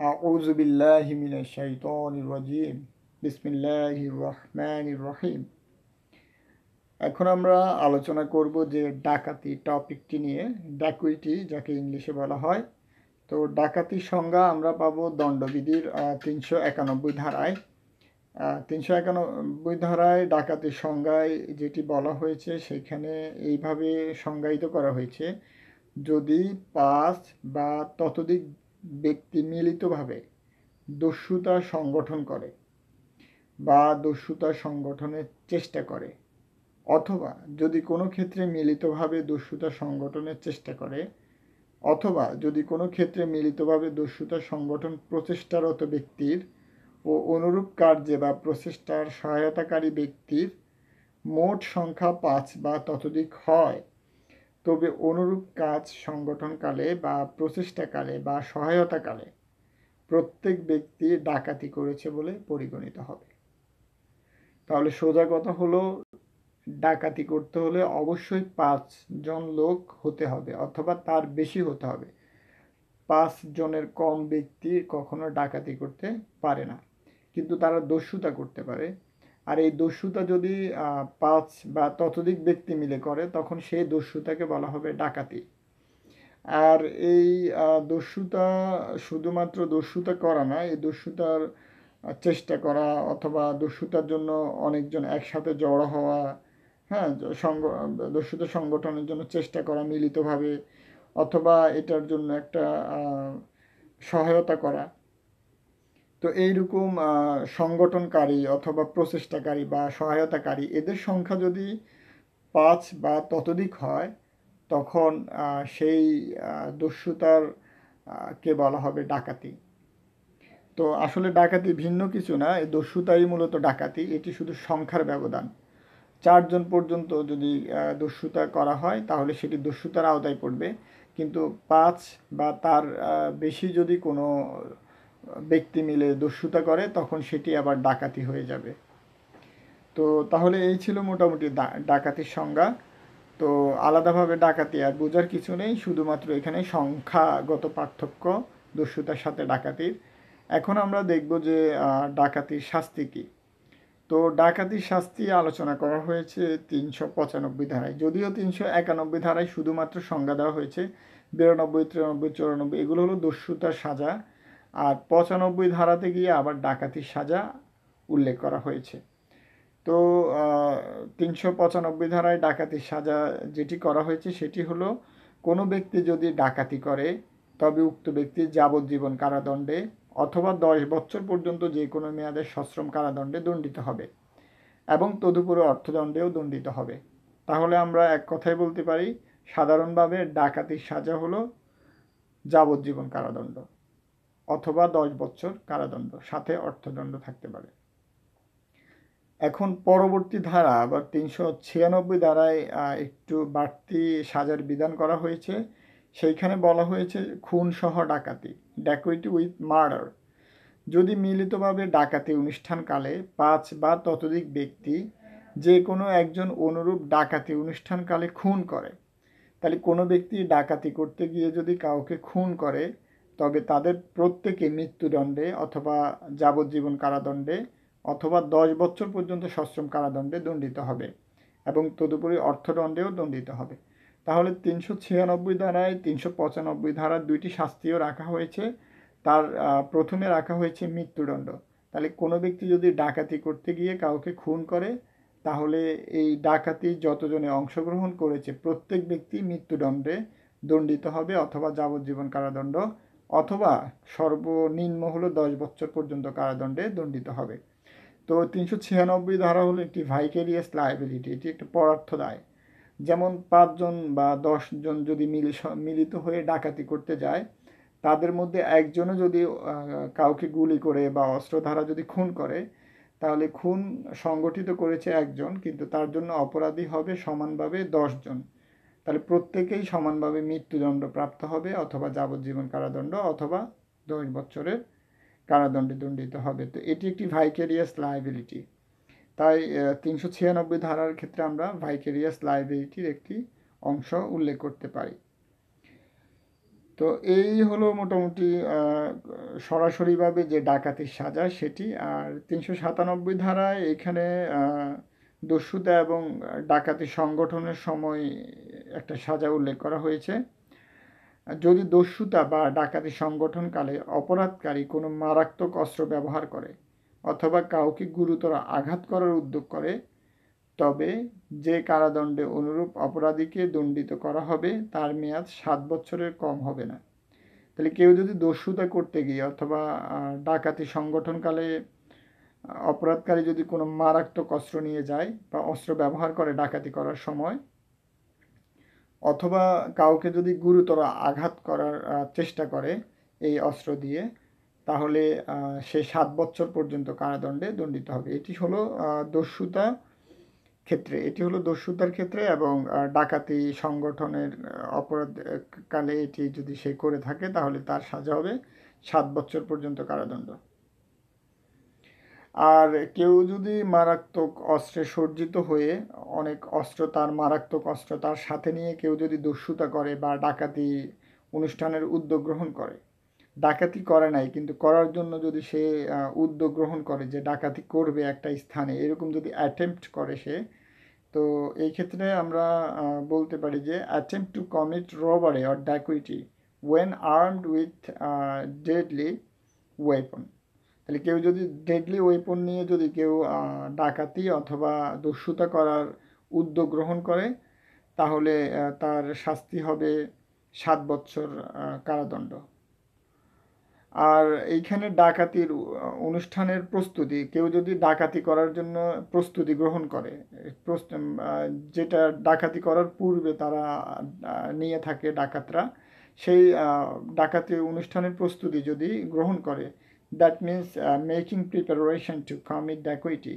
أعوذ بالله من الشيطان الرجيم بسم الله الرحمن الرحيم এখন আমরা আলোচনা করব যে ডাকাতি টপিকটি নিয়ে ডাকুইটি যাকে ইংলিশে বলা হয় তো ডাকাতির সংজ্ঞা আমরা পাবো দণ্ডবিধির তিনশো একানব্বই ধারায় তিনশো একানব্বই ধারায় ডাকাতির সংজ্ঞায় যেটি বলা হয়েছে সেখানে এইভাবে সংজ্ঞায়িত করা হয়েছে যদি পাঁচ বা ততোধিক ব্যক্তি মিলিতভাবে দস্যুতা সংগঠন করে বা দস্যুতা সংগঠনের চেষ্টা করে অথবা যদি কোনো ক্ষেত্রে মিলিতভাবে দস্যুতা সংগঠনের চেষ্টা করে অথবা যদি কোনো ক্ষেত্রে মিলিতভাবে দস্যুতা সংগঠন প্রচেষ্টারত ব্যক্তির ও অনুরূপ কার্যে বা প্রচেষ্টার সহায়তাকারী ব্যক্তির মোট সংখ্যা পাঁচ বা ততোধিক হয় তবে অনুরূপ কাজ সংগঠনকালে বা প্রচেষ্টাকালে বা সহায়তাকালে প্রত্যেক ব্যক্তি ডাকাতি করেছে বলে পরিগণিত হবে তাহলে সোজা কথা হলো ডাকাতি করতে হলে অবশ্যই পাঁচজন লোক হতে হবে অথবা তার বেশি হতে হবে পাঁচ জনের কম ব্যক্তি কখনো ডাকাতি করতে পারে না কিন্তু তারা দস্যুতা করতে পারে আর এই দস্যুতা যদি পাঁচ বা ততোধিক ব্যক্তি মিলে করে তখন সেই দস্যুতাকে বলা হবে ডাকাতি আর এই দস্যুতা শুধুমাত্র দস্যুতা করা না এই দস্যুতার চেষ্টা করা অথবা দস্যুতার জন্য অনেকজন একসাথে জড়ো হওয়া হ্যাঁ সংগ দস্যুতা সংগঠনের জন্য চেষ্টা করা মিলিতভাবে অথবা এটার জন্য একটা সহায়তা করা তো এইরকম সংগঠনকারী অথবা প্রচেষ্টাকারী বা সহায়তাকারী এদের সংখ্যা যদি পাঁচ বা ততোধিক হয় তখন সেই দস্যুতার কে বলা হবে ডাকাতি তো আসলে ডাকাতি ভিন্ন কিছু না এই দস্যুতাই মূলত ডাকাতি এটি শুধু সংখ্যার ব্যবধান চারজন পর্যন্ত যদি দস্যুতা করা হয় তাহলে সেটি দস্যুতার আওতায় পড়বে কিন্তু পাঁচ বা তার বেশি যদি কোনো ব্যক্তি মিলে দস্যুতা করে তখন সেটি আবার ডাকাতি হয়ে যাবে তো তাহলে এই ছিল মোটামুটি ডাকাতির সংজ্ঞা তো আলাদাভাবে ডাকাতি আর বোঝার কিছু নেই শুধুমাত্র এখানে সংখ্যাগত পার্থক্য দস্যুতার সাথে ডাকাতির এখন আমরা দেখব যে ডাকাতির শাস্তি কী তো ডাকাতির শাস্তি আলোচনা করা হয়েছে তিনশো পঁচানব্বই ধারায় যদিও তিনশো একানব্বই ধারায় শুধুমাত্র সংজ্ঞা দেওয়া হয়েছে বিরানব্বই তিরানব্বই চুরানব্বই এগুলো হলো দস্যুতার সাজা আর পঁচানব্বই ধারাতে গিয়ে আবার ডাকাতির সাজা উল্লেখ করা হয়েছে তো তিনশো পঁচানব্বই ধারায় ডাকাতির সাজা যেটি করা হয়েছে সেটি হলো কোনো ব্যক্তি যদি ডাকাতি করে তবে উক্ত ব্যক্তির যাবজ্জীবন কারাদণ্ডে অথবা দশ বছর পর্যন্ত যে কোনো মেয়াদে সশ্রম কারাদণ্ডে দণ্ডিত হবে এবং তদুপরি অর্থদণ্ডেও দণ্ডিত হবে তাহলে আমরা এক কথাই বলতে পারি সাধারণভাবে ডাকাতির সাজা হলো যাবজ্জীবন কারাদণ্ড অথবা দশ বছর কারাদণ্ড সাথে অর্থদণ্ড থাকতে পারে এখন পরবর্তী ধারা বা তিনশো ছিয়ানব্বই ধারায় একটু বাড়তি সাজার বিধান করা হয়েছে সেইখানে বলা হয়েছে খুন সহ ডাকাতি ডাকুইটি উইথ মার্ডার যদি মিলিতভাবে ডাকাতি অনুষ্ঠানকালে পাঁচ বা ততোধিক ব্যক্তি যে কোনো একজন অনুরূপ ডাকাতি অনুষ্ঠানকালে খুন করে তাহলে কোনো ব্যক্তি ডাকাতি করতে গিয়ে যদি কাউকে খুন করে তবে তাদের প্রত্যেকে মৃত্যুদণ্ডে অথবা যাবজ্জীবন কারাদণ্ডে অথবা দশ বছর পর্যন্ত সশ্রম কারাদণ্ডে দণ্ডিত হবে এবং তদুপরি অর্থদণ্ডেও দণ্ডিত হবে তাহলে তিনশো ছিয়ানব্বই ধারায় তিনশো পঁচানব্বই ধারার দুইটি শাস্তিও রাখা হয়েছে তার প্রথমে রাখা হয়েছে মৃত্যুদণ্ড তাহলে কোনো ব্যক্তি যদি ডাকাতি করতে গিয়ে কাউকে খুন করে তাহলে এই ডাকাতি যতজনে অংশগ্রহণ করেছে প্রত্যেক ব্যক্তি মৃত্যুদণ্ডে দণ্ডিত হবে অথবা যাবজ্জীবন কারাদণ্ড অথবা সর্বনিম্ন হলো দশ বছর পর্যন্ত কারাদণ্ডে দণ্ডিত হবে তো তিনশো ছিয়ানব্বই ধারা হলো একটি ভাইকেরিয়াস লাইবিলিটি এটি একটি পরার্থ দায় যেমন পাঁচজন বা দশজন যদি মিল মিলিত হয়ে ডাকাতি করতে যায় তাদের মধ্যে একজনও যদি কাউকে গুলি করে বা অস্ত্র ধারা যদি খুন করে তাহলে খুন সংগঠিত করেছে একজন কিন্তু তার জন্য অপরাধী হবে সমানভাবে দশজন জন তাহলে প্রত্যেকেই সমানভাবে মৃত্যুদণ্ড প্রাপ্ত হবে অথবা যাবজ্জীবন কারাদণ্ড অথবা দশ বছরের কারাদণ্ডে দণ্ডিত হবে তো এটি একটি ভাইকেরিয়াস লাইবিলিটি তাই তিনশো ছিয়ানব্বই ধারার ক্ষেত্রে আমরা ভাইকেরিয়াস লাইবিলিটির একটি অংশ উল্লেখ করতে পারি তো এই হলো মোটামুটি সরাসরিভাবে যে ডাকাতির সাজা সেটি আর তিনশো সাতানব্বই ধারায় এখানে দস্যুতা এবং ডাকাতি সংগঠনের সময় একটা সাজা উল্লেখ করা হয়েছে যদি দস্যুতা বা ডাকাতি সংগঠনকালে অপরাধকারী কোনো মারাত্মক অস্ত্র ব্যবহার করে অথবা কাউকে গুরুতর আঘাত করার উদ্যোগ করে তবে যে কারাদণ্ডে অনুরূপ অপরাধীকে দণ্ডিত করা হবে তার মেয়াদ সাত বছরের কম হবে না তাহলে কেউ যদি দস্যুতা করতে গিয়ে অথবা ডাকাতি সংগঠনকালে অপরাধকারী যদি কোনো মারাত্মক অস্ত্র নিয়ে যায় বা অস্ত্র ব্যবহার করে ডাকাতি করার সময় অথবা কাউকে যদি গুরুতর আঘাত করার চেষ্টা করে এই অস্ত্র দিয়ে তাহলে সে সাত বছর পর্যন্ত কারাদণ্ডে দণ্ডিত হবে এটি হলো দস্যুতা ক্ষেত্রে এটি হলো দস্যুতার ক্ষেত্রে এবং ডাকাতি সংগঠনের অপরাধকালে এটি যদি সে করে থাকে তাহলে তার সাজা হবে সাত বছর পর্যন্ত কারাদণ্ড আর কেউ যদি মারাত্মক অস্ত্রে সজ্জিত হয়ে অনেক অস্ত্র তার মারাত্মক অস্ত্র তার সাথে নিয়ে কেউ যদি দস্যুতা করে বা ডাকাতি অনুষ্ঠানের উদ্যোগ গ্রহণ করে ডাকাতি করে নাই কিন্তু করার জন্য যদি সে উদ্যোগ গ্রহণ করে যে ডাকাতি করবে একটা স্থানে এরকম যদি অ্যাটেম্প্ট করে সে তো এই ক্ষেত্রে আমরা বলতে পারি যে attempt to commit robbery or dacoity when armed with deadly weapon তাহলে কেউ যদি ডেডলি ওয়েপন নিয়ে যদি কেউ ডাকাতি অথবা দস্যুতা করার উদ্যোগ গ্রহণ করে তাহলে তার শাস্তি হবে সাত বছর কারাদণ্ড আর এইখানে ডাকাতির অনুষ্ঠানের প্রস্তুতি কেউ যদি ডাকাতি করার জন্য প্রস্তুতি গ্রহণ করে যেটা ডাকাতি করার পূর্বে তারা নিয়ে থাকে ডাকাতরা সেই ডাকাতি অনুষ্ঠানের প্রস্তুতি যদি গ্রহণ করে that means making preparation to commit dacoity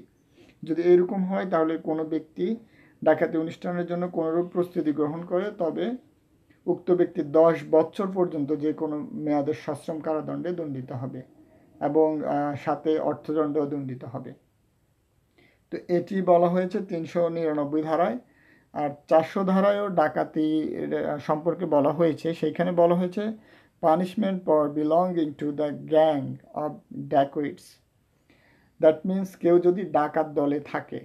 যদি এরকম হয় তাহলে কোনো ব্যক্তি ডাকাতি অনুষ্ঠানের জন্য কোনোরূপ প্রস্তুতি গ্রহণ করে তবে উক্ত ব্যক্তি দশ বছর পর্যন্ত যে কোনো মেয়াদের সশ্রম কারাদণ্ডে দণ্ডিত হবে এবং সাথে অর্থদণ্ডও দণ্ডিত হবে তো এটি বলা হয়েছে তিনশো নিরানব্বই ধারায় আর চারশো ধারায়ও ডাকাতি সম্পর্কে বলা হয়েছে সেইখানে বলা হয়েছে punishment for belonging to the gang of dacoits that means কেউ যদি ডাকাত দলে থাকে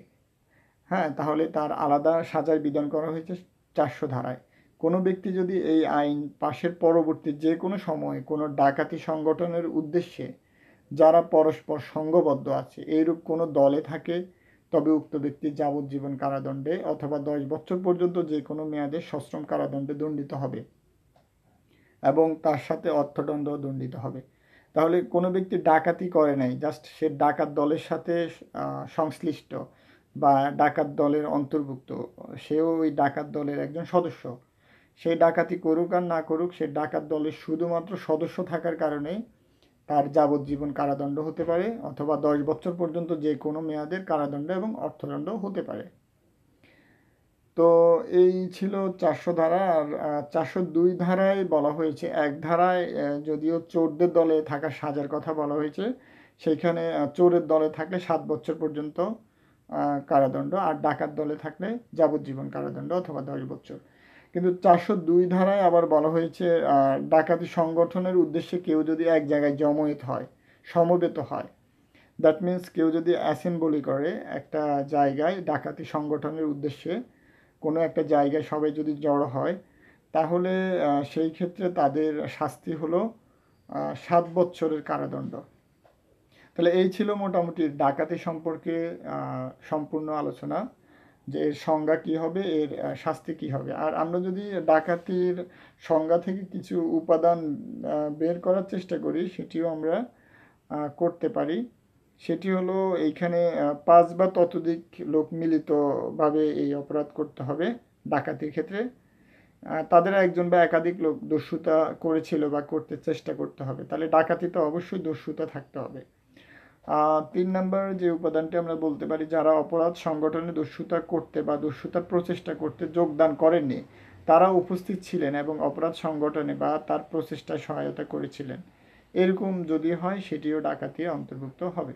হ্যাঁ তাহলে তার আলাদা সাজার বিধান করা হয়েছে চারশো ধারায় কোনো ব্যক্তি যদি এই আইন পাশের পরবর্তী যে কোনো সময় কোনো ডাকাতি সংগঠনের উদ্দেশ্যে যারা পরস্পর সঙ্গবদ্ধ আছে এইরূপ কোনো দলে থাকে তবে উক্ত ব্যক্তি যাবজ্জীবন কারাদণ্ডে অথবা দশ বছর পর্যন্ত যে কোনো মেয়াদে সশ্রম কারাদণ্ডে দণ্ডিত হবে এবং তার সাথে অর্থদণ্ড দণ্ডিত হবে তাহলে কোনো ব্যক্তি ডাকাতি করে নাই জাস্ট সে ডাকাত দলের সাথে সংশ্লিষ্ট বা ডাকাত দলের অন্তর্ভুক্ত সেও ওই ডাকাত দলের একজন সদস্য সে ডাকাতি করুক আর না করুক সে ডাকাত দলের শুধুমাত্র সদস্য থাকার কারণে তার যাবজ্জীবন কারাদণ্ড হতে পারে অথবা দশ বছর পর্যন্ত যে কোনো মেয়াদের কারাদণ্ড এবং অর্থদণ্ড হতে পারে তো এই ছিল চারশো ধারা আর চারশো দুই ধারায় বলা হয়েছে এক ধারায় যদিও চোরদের দলে থাকা সাজার কথা বলা হয়েছে সেইখানে চোরের দলে থাকলে সাত বছর পর্যন্ত কারাদণ্ড আর ডাকাত দলে থাকলে যাবজ্জীবন কারাদণ্ড অথবা দশ বছর কিন্তু চারশো দুই ধারায় আবার বলা হয়েছে ডাকাতি সংগঠনের উদ্দেশ্যে কেউ যদি এক জায়গায় জমায়েত হয় সমবেত হয় দ্যাট মিন্স কেউ যদি অ্যাসেম্বলি করে একটা জায়গায় ডাকাতি সংগঠনের উদ্দেশ্যে কোনো একটা জায়গায় সবাই যদি জড়ো হয় তাহলে সেই ক্ষেত্রে তাদের শাস্তি হলো সাত বছরের কারাদণ্ড তাহলে এই ছিল মোটামুটি ডাকাতি সম্পর্কে সম্পূর্ণ আলোচনা যে এর সংজ্ঞা কী হবে এর শাস্তি কী হবে আর আমরা যদি ডাকাতির সংজ্ঞা থেকে কিছু উপাদান বের করার চেষ্টা করি সেটিও আমরা করতে পারি সেটি হলো এইখানে পাঁচ বা ততোধিক লোক মিলিতভাবে এই অপরাধ করতে হবে ডাকাতির ক্ষেত্রে তাদের একজন বা একাধিক লোক দস্যুতা করেছিল বা করতে চেষ্টা করতে হবে তাহলে ডাকাতি তো অবশ্যই দস্যুতা থাকতে হবে তিন নম্বর যে উপাদানটি আমরা বলতে পারি যারা অপরাধ সংগঠনে দস্যুতা করতে বা দস্যুতার প্রচেষ্টা করতে যোগদান করেননি তারা উপস্থিত ছিলেন এবং অপরাধ সংগঠনে বা তার প্রচেষ্টায় সহায়তা করেছিলেন এরকম যদি হয় সেটিও ডাকাতি অন্তর্ভুক্ত হবে